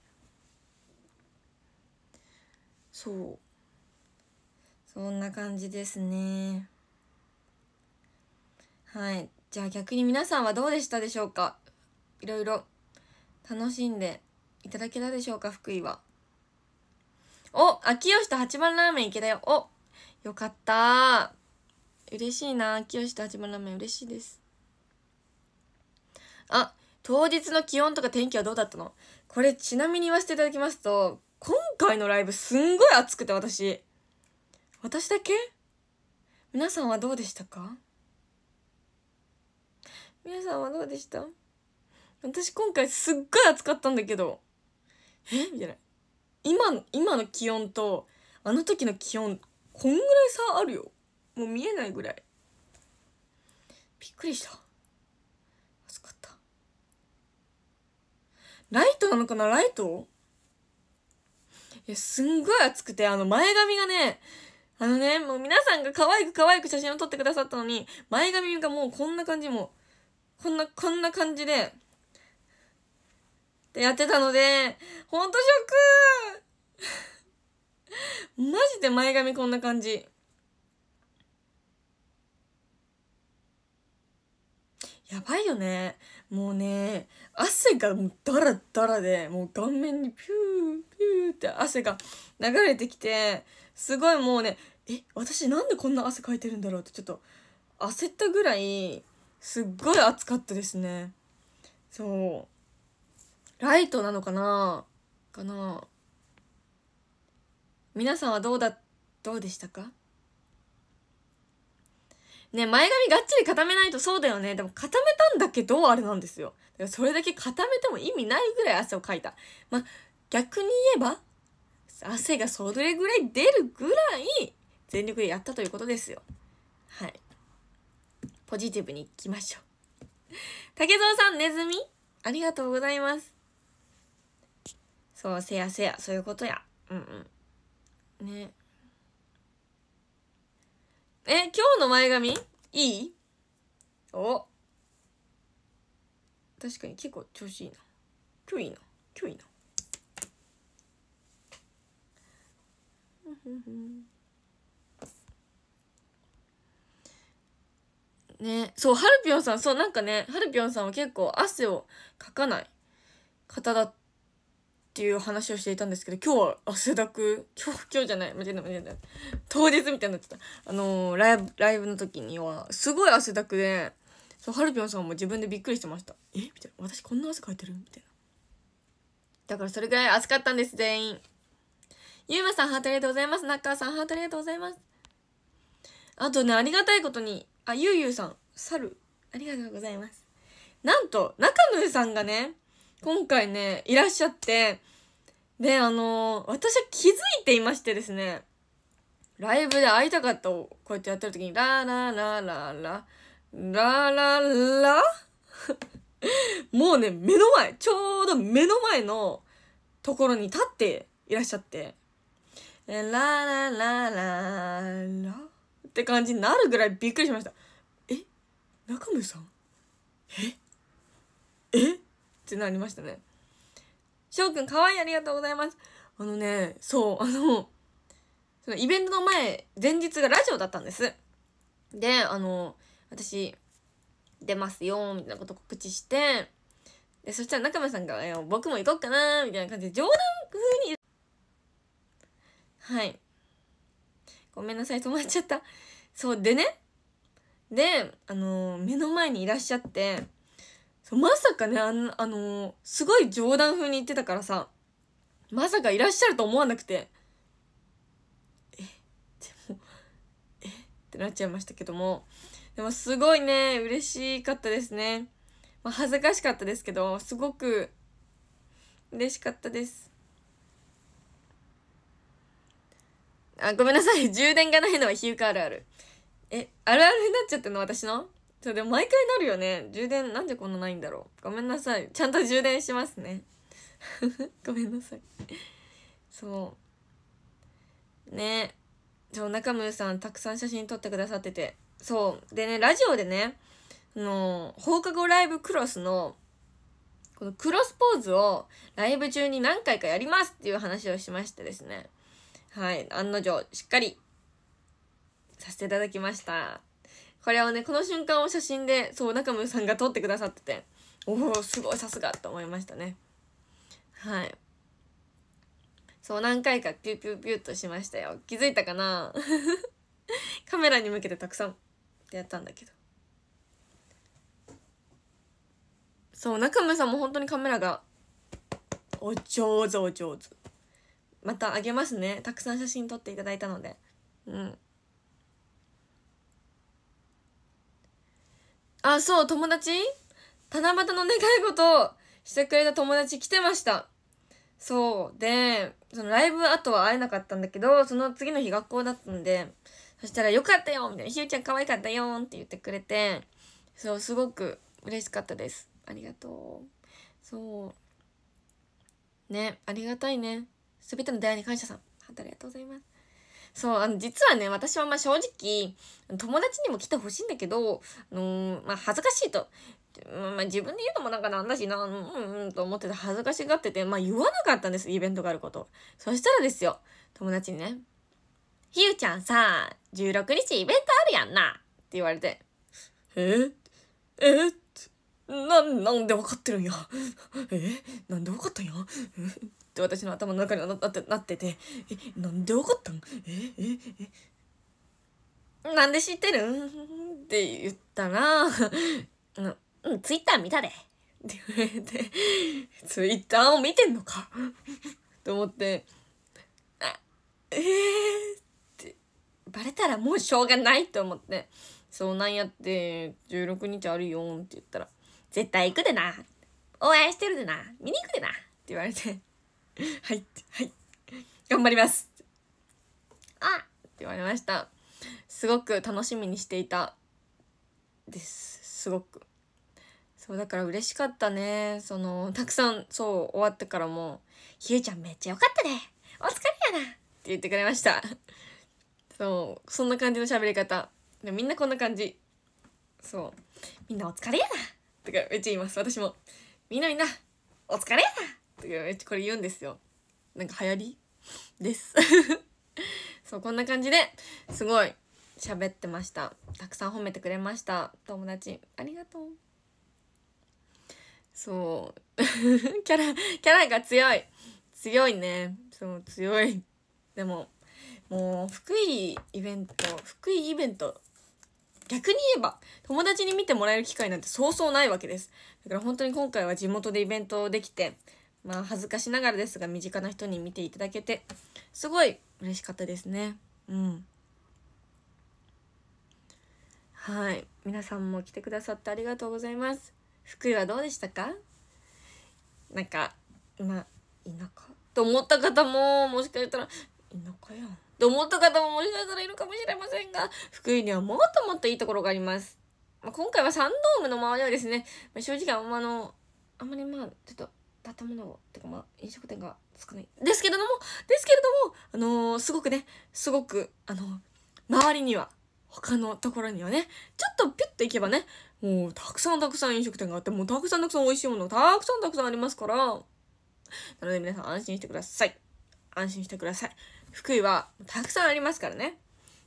そうそんな感じですねはいじゃあ逆に皆さんはどうでしたでしょうかいろいろ楽しんでいただけたでしょうか福井はお秋吉と八番ラーメン行けたよおよかった嬉しいな秋吉と八番ラーメン嬉しいですあ当日の気温とか天気はどうだったのこれちなみに言わせていただきますと今回のライブすんごい暑くて私私だけ皆さんはどうでしたか皆さんはどうでした私今回すっごい暑かったんだけどえみたいな今今の気温とあの時の気温こんぐらい差あるよもう見えないぐらいびっくりした暑かったライトなのかなライトいやすんごい暑くてあの前髪がねあのね、もう皆さんが可愛く可愛く写真を撮ってくださったのに、前髪がもうこんな感じも、こんな、こんな感じで、ってやってたので、ほんとショック マジで前髪こんな感じ。やばいよね。もうね、汗がもうダラダラで、もう顔面にピューピューって汗が流れてきて、すごいもうねえ私なんでこんな汗かいてるんだろうってちょっと焦ったぐらいすっごい暑かったですねそうライトなのかなかな皆さんはどうだどうでしたかね前髪がっちり固めないとそうだよねでも固めたんだけどあれなんですよそれだけ固めても意味ないぐらい汗をかいたまあ逆に言えば汗がそれぐらい出るぐらい全力でやったということですよ。はい。ポジティブにいきましょう。竹蔵さん、ネズミありがとうございます。そう、せやせや、そういうことや。うんうん。ね。え、今日の前髪いいお確かに結構調子いいな。今日いいな。今日いいな。ねそうはるぴょんさんそうなんかねはルピょンさんは結構汗をかかない方だっていう話をしていたんですけど今日は汗だく今日今日じゃない間違えた間違え当日みたいになってたあのー、ライブライブの時にはすごい汗だくでそうはるぴょんさんも自分でびっくりしてましたえみたいな私こんな汗かいてるみたいなだからそれぐらい暑かったんです全員。ゆうまさん、ハートありがとうございます。中ッーさん、ハートありがとうございます。あとね、ありがたいことに、あ、ゆうゆうさん、猿、ありがとうございます。なんと、中野さんがね、今回ね、いらっしゃって、で、あのー、私は気づいていましてですね、ライブで会いたかったをこうやってやってる時に、ラーラーラーラーラー、ラーラーラー もうね、目の前、ちょうど目の前のところに立っていらっしゃって、ラララララって感じになるぐらいびっくりしました。え中村さんええってなりましたね。翔くんかわいいありがとうございます。あのね、そう、あの、そのイベントの前、前日がラジオだったんです。で、あの、私、出ますよ、みたいなこと告知して、でそしたら中村さんが、僕も行こうかな、みたいな感じで冗談風にはいごめんなさい止まっちゃったそうでねであのー、目の前にいらっしゃってまさかねあのー、すごい冗談風に言ってたからさまさかいらっしゃると思わなくてえでもえってなっちゃいましたけどもでもすごいね嬉しかったですね、まあ、恥ずかしかったですけどすごく嬉しかったですあ、ごめんなさい。充電がないのは皮膚科あるある。え、あるあるになっちゃってんの私のそう、でも毎回なるよね。充電、なんでこんなないんだろう。ごめんなさい。ちゃんと充電しますね。ごめんなさい。そう。ね。そう、中村さん、たくさん写真撮ってくださってて。そう。でね、ラジオでね、あの、放課後ライブクロスの、このクロスポーズをライブ中に何回かやりますっていう話をしましてですね。はい、案の定、しっかり、させていただきました。これをね、この瞬間を写真で、そう、中村さんが撮ってくださってて、おお、すごい、さすがと思いましたね。はい。そう、何回かピューピューピューとしましたよ。気づいたかな カメラに向けてたくさんってやったんだけど。そう、中村さんも本当にカメラが、お上手お上手。またあげますねたくさん写真撮っていただいたのでうんあそう友達七夕の願い事をしてくれた友達来てましたそうでそのライブ後は会えなかったんだけどその次の日学校だったんでそしたら「よかったよ」みたいな「ひゆちゃん可愛かったよ」って言ってくれてそうすごく嬉しかったですありがとうそうねありがたいねすべての出会いに感謝さん。ハートありがとうございます。そう、あの、実はね、私はまあ正直、友達にも来てほしいんだけど、あのー、まあ恥ずかしいと。まあ自分で言うのもなんかなんだしな、うんうんと思ってて恥ずかしがってて、まあ言わなかったんです、イベントがあること。そしたらですよ、友達にね、ひゆちゃんさ、16日イベントあるやんなって言われて、えええな、なんで分かってるんや。えなんで分かったんや って私の頭の中にはなってなってて、え、なんで分かったんえ、え、え、なんで知ってるんって言ったら、うん、ツイッター見たで。って言われて、ツイッターを見てんのかと思って、あ、えーって、バレたらもうしょうがないと思って、そうなんやって、16日あるよんって言ったら、絶対行くでな。応援してるでな。見に行くでな。って言われてはい、はい。頑張ります。あって言われました。すごく楽しみにしていたです。すごく。そうだから嬉しかったねそのたくさんそう終わってからも「ひえちゃんめっちゃ良かったねお疲れやな」って言ってくれましたそうそんな感じの喋り方みんなこんな感じそうみんなお疲れやなとかめっちゃ言います私も「みんなみんなお疲れ!」とかめっちゃこれ言うんですよなんか流行りです そうこんな感じですごい喋ってましたたくさん褒めてくれました友達ありがとうそう キャラキャラが強い強いねそう強いでももう福井イベント福井イベント逆に言えば友達に見てもらえる機会なんてそうそうないわけですだから本当に今回は地元でイベントをできてまあ恥ずかしながらですが身近な人に見ていただけてすごい嬉しかったですねうんはい皆さんも来てくださってありがとうございます福井はどうでしたかなんかまあ田舎と思った方ももしかしたら田舎やんって思った方ももしかしたらいるかもしれませんが、福井にはもっともっといいところがあります。まあ、今回はサンドームの周りはですね、まあ、正直あんまの、あんまりまあ、ちょっと建物を、てかまあ、飲食店が少ない。ですけれども、ですけれども、あのー、すごくね、すごく、あのー、周りには、他のところにはね、ちょっとピュッと行けばね、もうたくさんたくさん飲食店があって、もうたくさんたくさん美味しいものたくさんたくさんありますから、なので皆さん安心してください。安心してください。福井はたくさんありますからね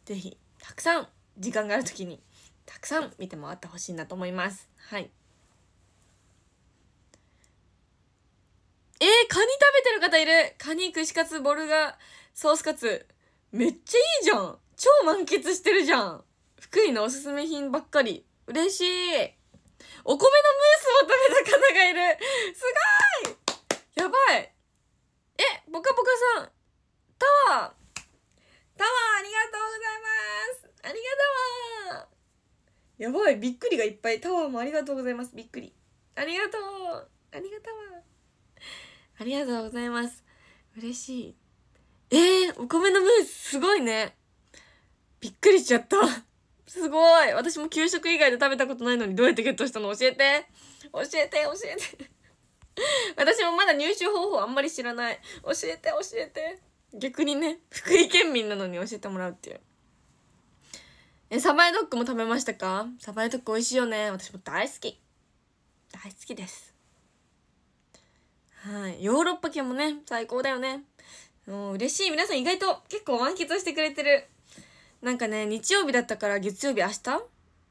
是非たくさん時間がある時にたくさん見て回ってほしいなと思いますはいえー、カニ食べてる方いるカニ串カツボルガソースカツめっちゃいいじゃん超満喫してるじゃん福井のおすすめ品ばっかり嬉しいお米のムースを食べた方がいるすごいやばいえ、ぽかぽかさん、タワータワーありがとうございますありがとうやばいびっくりがいっぱいタワーもありがとうございますびっくりありがとうありがとうありがとうございます嬉しいえー、お米のムースすごいねびっくりしちゃったすごい私も給食以外で食べたことないのにどうやってゲットしたの教えて教えて教えて私もまだ入手方法あんまり知らない教えて教えて逆にね福井県民なのに教えてもらうっていうえサバイドッグも食べましたかサバイドッグ美味しいよね私も大好き大好きですはいヨーロッパ系もね最高だよねもう嬉しい皆さん意外と結構満喫してくれてるなんかね日曜日だったから月曜日明日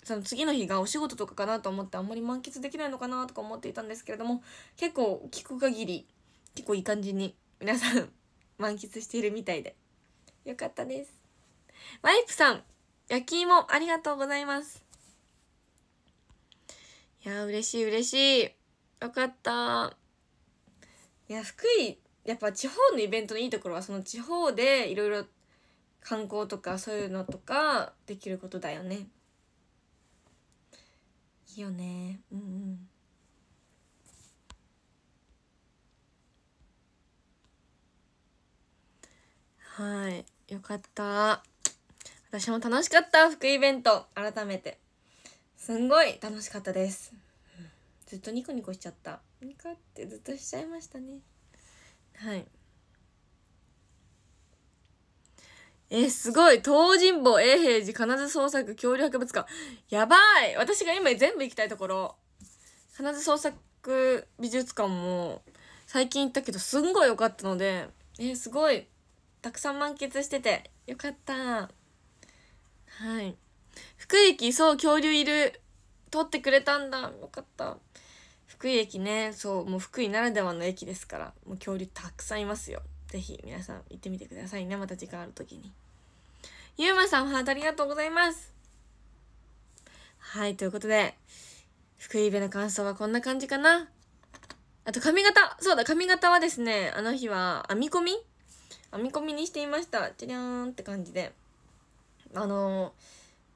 その次の日がお仕事とかかなと思ってあんまり満喫できないのかなとか思っていたんですけれども結構聞く限り結構いい感じに皆さん満喫しているみたいで。よかったです。ワイプさん、焼き芋ありがとうございます。いや嬉しい嬉しい。よかった。いや、福井、やっぱ地方のイベントのいいところは、その地方でいろいろ観光とかそういうのとかできることだよね。いいよね。うんうん。はいよかった私も楽しかった福イベント改めてすんごい楽しかったですずっとニコニコしちゃったニコってずっとしちゃいましたねはいえすごい東尋坊永平寺金津創作恐竜博物館やばい私が今全部行きたいところ金津創作美術館も最近行ったけどすんごい良かったのでえすごいたくさん満喫しててよかったはい福井駅そう恐竜いる撮ってくれたんだよかった福井駅ねそうもう福井ならではの駅ですからもう恐竜たくさんいますよ是非皆さん行ってみてくださいねまた時間ある時にゆうまさんハートありがとうございますはいということで福井部の感想はこんな感じかなあと髪型そうだ髪型はですねあの日は編み込み編み込みにしていましたチリャーンって感じであのー、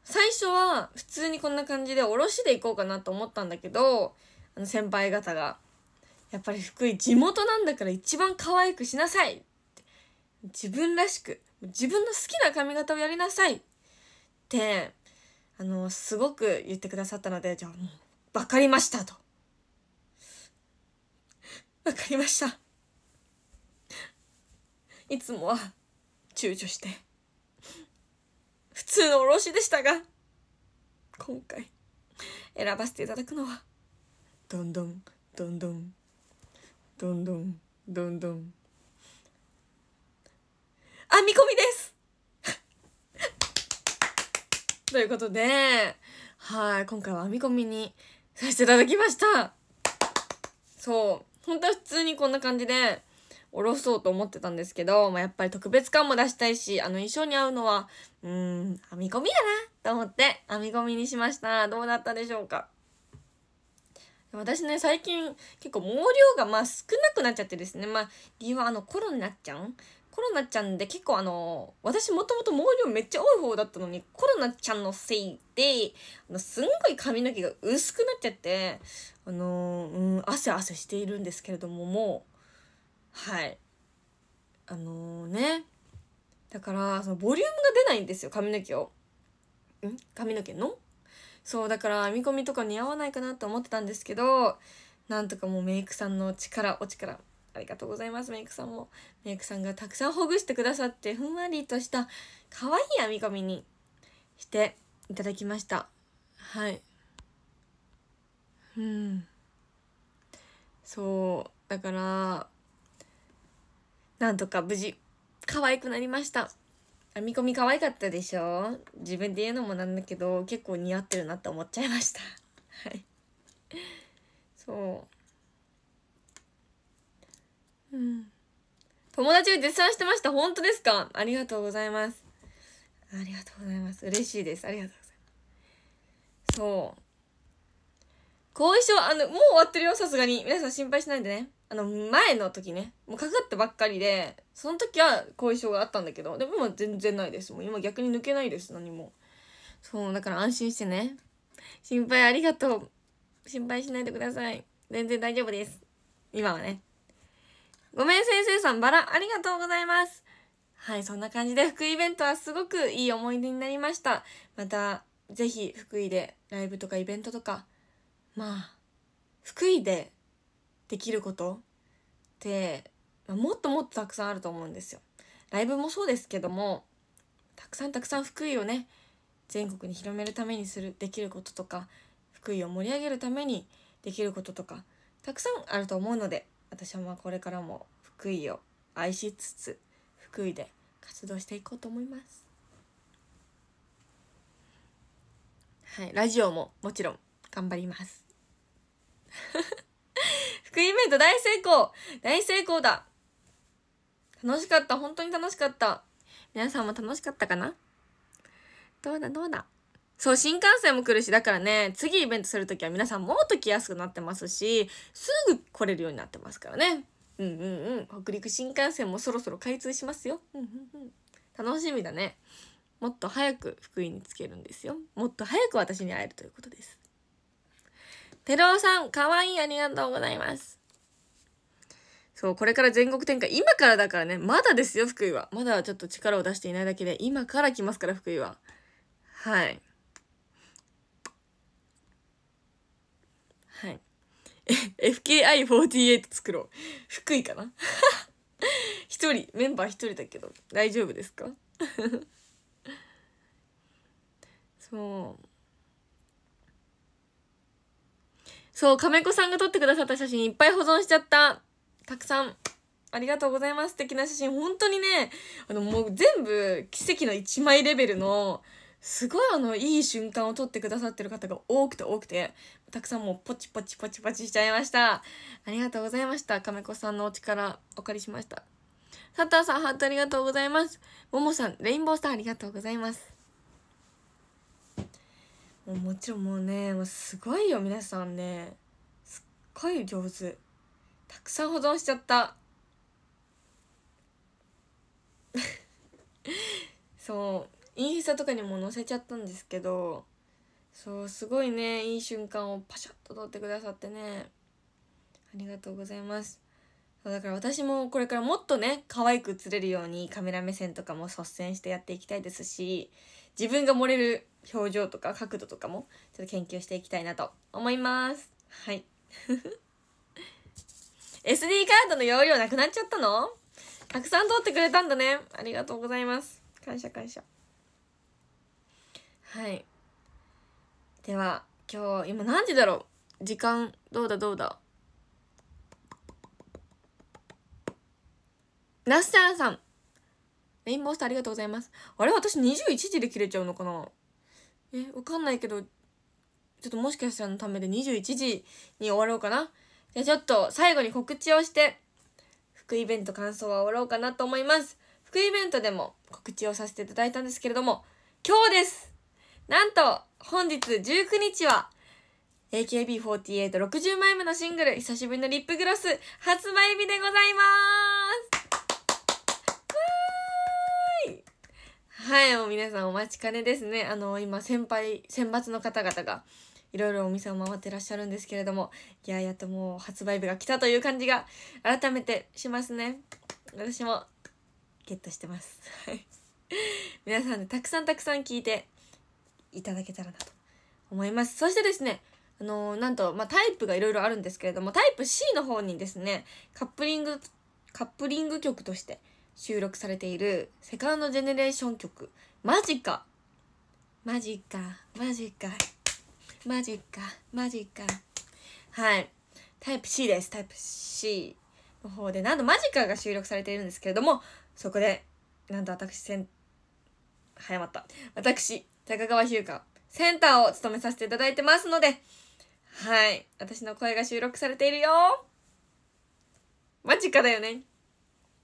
最初は普通にこんな感じでおろしでいこうかなと思ったんだけどあの先輩方がやっぱり福井地元なんだから一番可愛くしなさい自分らしく自分の好きな髪型をやりなさいってあのすごく言ってくださったのでじゃあもう分かりましたと分かりましたいつもは躊躇して普通の卸でしたが今回選ばせていただくのはどんどんどんどんどんどんどんどん編み込みです ということではい今回は編み込みにさせていただきましたそう本当は普通にこんな感じで下ろそうと思ってたんですけど、まあ、やっぱり特別感も出したいし、あの衣装に合うのは、うーん、編み込みやなと思って編み込みにしました。どうだったでしょうか私ね、最近結構毛量がまあ少なくなっちゃってですね。まあ理由はあのコロナちゃんコロナちゃんで結構あの、私もともと毛量めっちゃ多い方だったのに、コロナちゃんのせいで、あのすんごい髪の毛が薄くなっちゃって、あのー、うん、汗汗しているんですけれども、もう、はいあのー、ねだからそのボリュームが出ないんですよ髪の毛をん髪の毛のそうだから編み込みとか似合わないかなと思ってたんですけどなんとかもうメイクさんの力お力ありがとうございますメイクさんもメイクさんがたくさんほぐしてくださってふんわりとした可愛い編み込みにしていただきましたはいうんそうだからなんとか無事、可愛くなりました。編み込み可愛かったでしょ自分で言うのもなんだけど、結構似合ってるなって思っちゃいました。はい。そう。うん。友達が絶賛してました。本当ですかありがとうございます。ありがとうございます。嬉しいです。ありがとうございます。そう。後遺症、あの、もう終わってるよ、さすがに。皆さん心配しないでね。あの前の時ねもうかかったばっかりでその時は後遺症があったんだけどでも全然ないですもう今逆に抜けないです何もそうだから安心してね心配ありがとう心配しないでください全然大丈夫です今はねごめん先生さんバラありがとうございますはいそんな感じで福井イベントはすごくいい思い出になりましたまた是非福井でライブとかイベントとかまあ福井でできることってもっともっとたくさんあると思うんですよ。ライブもそうですけどもたくさんたくさん福井をね全国に広めるためにするできることとか福井を盛り上げるためにできることとかたくさんあると思うので私はまあこれからも福井を愛しつつ福井で活動していこうと思います。はい、ラジオももちろん頑張ります。クイベント大成功大成功だ楽しかった本当に楽しかった皆さんも楽しかったかなどうだどうだそう、新幹線も来るし、だからね、次イベントする時は皆さんもっと来やすくなってますし、すぐ来れるようになってますからね。うんうんうん。北陸新幹線もそろそろ開通しますよ。うんうんうん。楽しみだね。もっと早く福井につけるんですよ。もっと早く私に会えるということです。テロさん、かわいい、ありがとうございます。そう、これから全国展開、今からだからね、まだですよ、福井は。まだちょっと力を出していないだけで、今から来ますから、福井は。はい。はい。FKI48 作ろう。福井かな 一人、メンバー一人だけど、大丈夫ですか そう。そう、亀子さんが撮ってくださった写真いっぱい保存しちゃった。たくさん。ありがとうございます。素敵な写真。本当にね、あの、もう全部奇跡の1枚レベルの、すごいあの、いい瞬間を撮ってくださってる方が多くて多くて、たくさんもうポチポチポチポチしちゃいました。ありがとうございました。亀子さんのお力お借りしました。サターさん、ハートありがとうございます。ももさん、レインボースターありがとうございます。もうもちろんもうねもうすごいよ皆さんねすっごい上手たくさん保存しちゃった そうインスタとかにも載せちゃったんですけどそうすごいねいい瞬間をパシャッと撮ってくださってねありがとうございますだから私もこれからもっとね可愛く映れるようにカメラ目線とかも率先してやっていきたいですし自分が漏れる表情とか角度とかもちょっと研究していきたいなと思います。はい。SD カードの容量なくなっちゃったのたくさん取ってくれたんだね。ありがとうございます。感謝感謝。はい。では、今日、今何時だろう時間、どうだどうだラスシャーさん。レインボースタありがとうございます。あれ私21時で切れちゃうのかなえわかんないけどちょっともしかしたらのためで21時に終わろうかなじゃちょっと最後に告知をして福イベント感想は終わろうかなと思います福イベントでも告知をさせていただいたんですけれども今日ですなんと本日19日は AKB4860 枚目のシングル久しぶりのリップグロス発売日でございますはいもう皆さんお待ちかねですねあの今先輩選抜の方々がいろいろお店を回ってらっしゃるんですけれどもいややっともう発売日が来たという感じが改めてしますね私もゲットしてますはい。皆さんでたくさんたくさん聞いていただけたらなと思いますそしてですねあのー、なんと、まあ、タイプがいろいろあるんですけれどもタイプ C の方にですねカップリングカップリング曲として「収録されているセカンドジェネレーション曲マジかマジかマジかマジかマジかはいタイプ C ですタイプ C の方でなんとマジかが収録されているんですけれどもそこでなんと私せん早まった私高川優香センターを務めさせていただいてますのではい私の声が収録されているよマジかだよね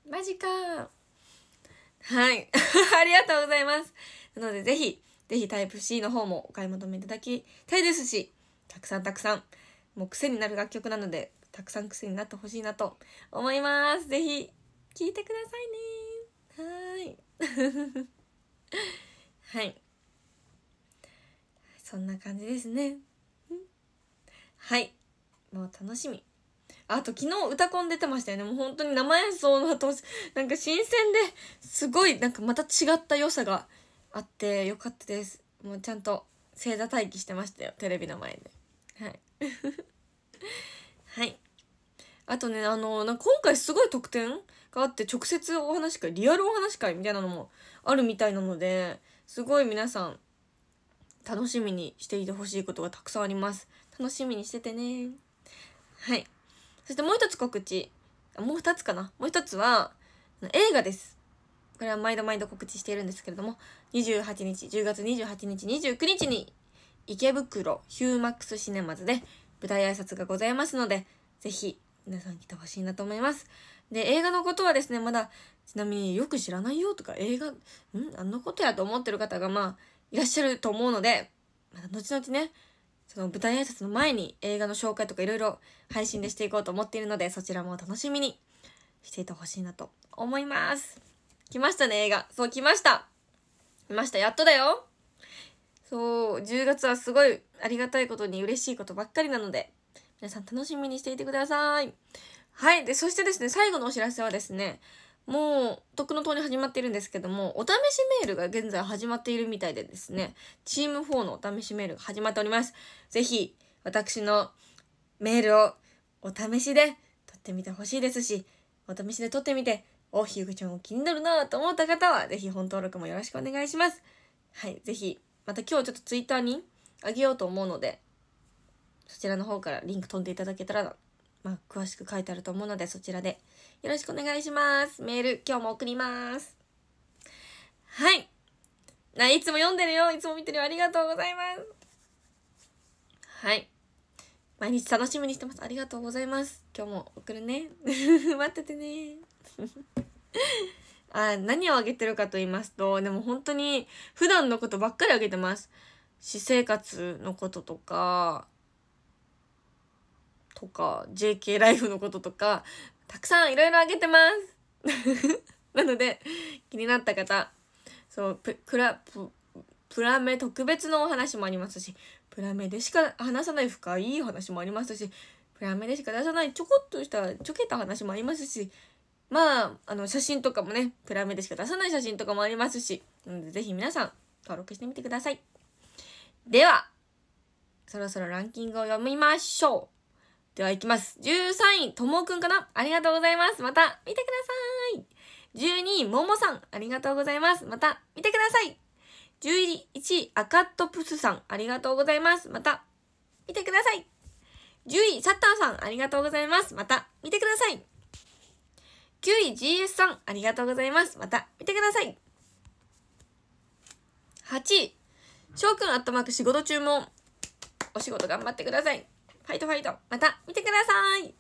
マジかはい ありがとうございますなのでぜひぜひタイプ C の方もお買い求めいただきたいですしたくさんたくさんもう癖になる楽曲なのでたくさん癖になってほしいなと思いますぜひ聴いてくださいねはい はいそんな感じですねはいもう楽しみあと昨日歌コン出てましたよねもう本当に生演奏の後なんか新鮮ですごいなんかまた違った良さがあってよかったですもうちゃんと正座待機してましたよテレビの前ではい はいあとねあの今回すごい特典があって直接お話し会リアルお話し会みたいなのもあるみたいなのですごい皆さん楽しみにしていてほしいことがたくさんあります楽しみにしててねはいそしてもう一つ告知もう二つかなもう一つは映画ですこれは毎度毎度告知しているんですけれども28日10月28日29日に池袋ヒューマックスシネマズで舞台挨拶がございますのでぜひ皆さん来てほしいなと思いますで映画のことはですねまだちなみによく知らないよとか映画んあんなことやと思ってる方がまあいらっしゃると思うのでまた後々ねその舞台挨拶の前に映画の紹介とかいろいろ配信でしていこうと思っているので、そちらも楽しみにしていてほしいなと思います。来ましたね、映画。そう、来ました。来ました。やっとだよ。そう、10月はすごいありがたいことに嬉しいことばっかりなので、皆さん楽しみにしていてください。はい。で、そしてですね、最後のお知らせはですね、もう、とっくのとに始まっているんですけども、お試しメールが現在始まっているみたいでですね、チーム4のお試しメールが始まっております。ぜひ、私のメールをお試しで撮ってみてほしいですし、お試しで撮ってみて、お、ひゆくちゃんも気になるなと思った方は、ぜひ本登録もよろしくお願いします。はい、ぜひ、また今日ちょっとツイッターにあげようと思うので、そちらの方からリンク飛んでいただけたらまあ、詳しく書いてあると思うので、そちらでよろしくお願いします。メール、今日も送ります。はい。ないつも読んでるよ。いつも見てるよ。ありがとうございます。はい。毎日楽しみにしてます。ありがとうございます。今日も送るね。待っててね。あ何をあげてるかと言いますと、でも本当に普段のことばっかりあげてます。私生活のこととか、とか JK ライフのこととかたくさんいろいろあげてます なので気になった方そうプラププラメ特別のお話もありますしプラメでしか話さない深い話もありますしプラメでしか出さないちょこっとしたちょけた話もありますしまああの写真とかもねプラメでしか出さない写真とかもありますしなのでぜひ皆さん登録してみてくださいではそろそろランキングを読みましょうではいきます。13位、ともくんかなありがとうございます。また見てください。12位、ももさん。ありがとうございます。また見てください。11位、アカットプスさん。ありがとうございます。また見てください。10位、サッターさん。ありがとうございます。また見てください。9位、GS さん。ありがとうございます。また見てください。8位、翔くんットマーク、仕事中もお仕事頑張ってください。ファイトファイト。また見てください。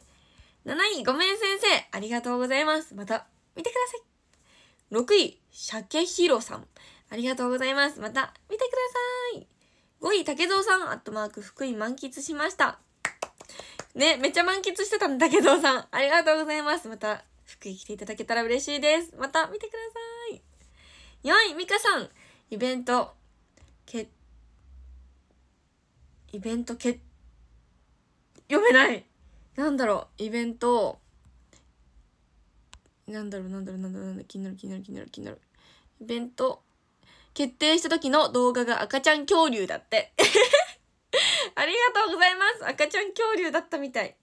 7位、ごめん先生。ありがとうございます。また見てください。6位、鮭ロさん。ありがとうございます。また見てください。5位、竹蔵さん。アットマーク、福井満喫しました。ね、めっちゃ満喫してたんだけどさん。ありがとうございます。また、福井来ていただけたら嬉しいです。また見てください。4位、みかさん。イベント、け、イベント決読めないなんだろうイベントなんだろうなんだろうなんだろうなんだ気になる気になる気になる気になるイベント決定した時の動画が赤ちゃん恐竜だって ありがとうございます赤ちゃん恐竜だったみたい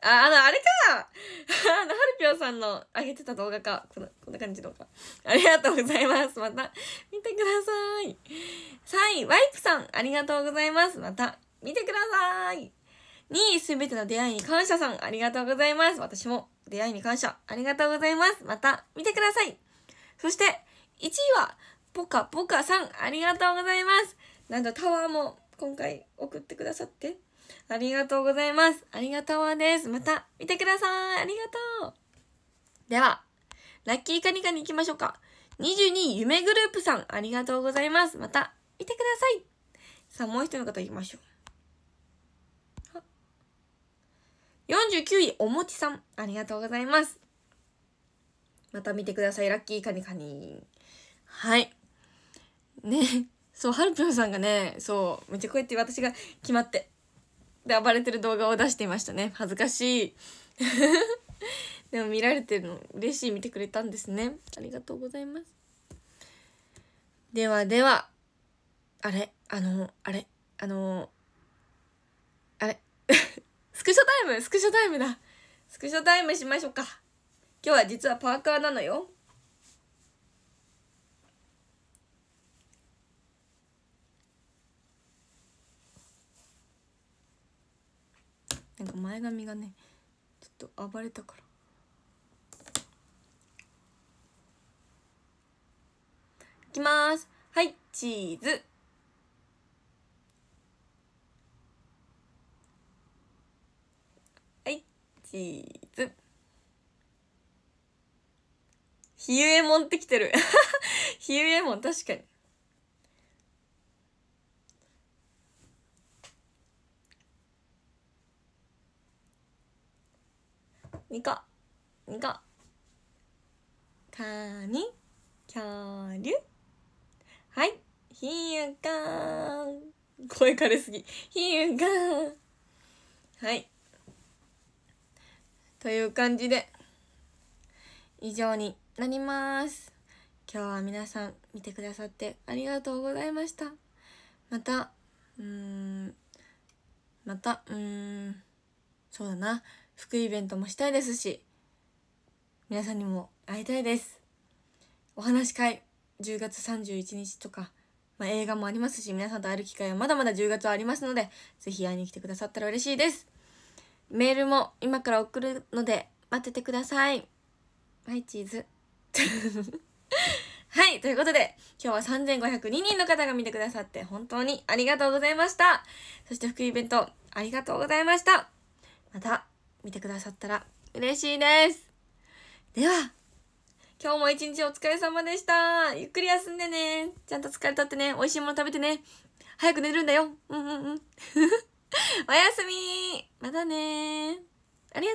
あ、あの、あれか あの、はるぴょんさんの上げてた動画か。こんな、こんな感じの動画。ありがとうございます。また、見てください。3位、ワイプさん、ありがとうございます。また、見てください。にすべての出会いに感謝さん、ありがとうございます。私も出会いに感謝、ありがとうございます。また見てください。そして、1位は、ポカポカさん、ありがとうございます。なんとタワーも今回送ってくださって、ありがとうございます。ありがとうです。また見てください。ありがとう。では、ラッキーカニカに行きましょうか。22位、夢グループさん、ありがとうございます。また見てください。さあ、もう一人の方行きましょう。49位、おもちさん。ありがとうございます。また見てください。ラッキーカニカニ。はい。ね、そう、はるぴょんさんがね、そう、めっちゃこうやって私が決まって、で、暴れてる動画を出していましたね。恥ずかしい。でも見られてるの嬉しい見てくれたんですね。ありがとうございます。ではでは、あれあの、あれあの、あれ スクショタイムスクショタイムだスクショタイムしましょうか。今日は実はパーカーなのよ。なんか前髪がね、ちょっと暴れたから。いきます。はい、チーズ。チーズひゆえもんってきてるひゆえもん確かにニコニコカニ恐竜はいひゆかん声枯れすぎひゆかんはいという感じで以上になります今日は皆さん見てくださってありがとうございましたまたうーんまたうーんそうだな服イベントもしたいですし皆さんにも会いたいですお話会10月31日とか、まあ、映画もありますし皆さんと会える機会はまだまだ10月はありますので是非会いに来てくださったら嬉しいですメールも今から送るので待っててください。はいチーズ。はい、ということで、今日は3502人の方が見てくださって本当にありがとうございました。そして福井イベントありがとうございました。また見てくださったら嬉しいです。では、今日も一日お疲れ様でした。ゆっくり休んでね。ちゃんと疲れたってね。美味しいもの食べてね。早く寝るんだよ。うんうんうん。おやすみまたねありがとう